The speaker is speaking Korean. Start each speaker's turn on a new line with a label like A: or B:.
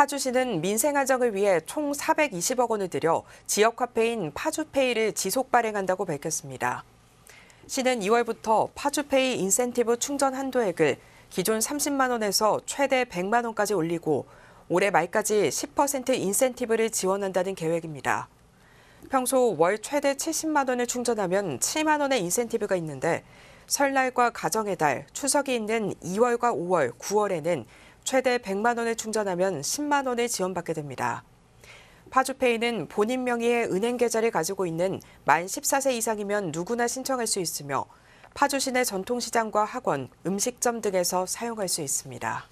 A: 파주시는 민생 화정을 위해 총 420억 원을 들여 지역 화폐인 파주페이를 지속 발행한다고 밝혔습니다. 시는 2월부터 파주페이 인센티브 충전 한도액을 기존 30만 원에서 최대 100만 원까지 올리고 올해 말까지 10% 인센티브를 지원한다는 계획입니다. 평소 월 최대 70만 원을 충전하면 7만 원의 인센티브가 있는데 설날과 가정의 달, 추석이 있는 2월과 5월, 9월에는 최대 100만 원에 충전하면 10만 원을 지원받게 됩니다. 파주페이는 본인 명의의 은행 계좌를 가지고 있는 만 14세 이상이면 누구나 신청할 수 있으며 파주시내 전통시장과 학원, 음식점 등에서 사용할 수 있습니다.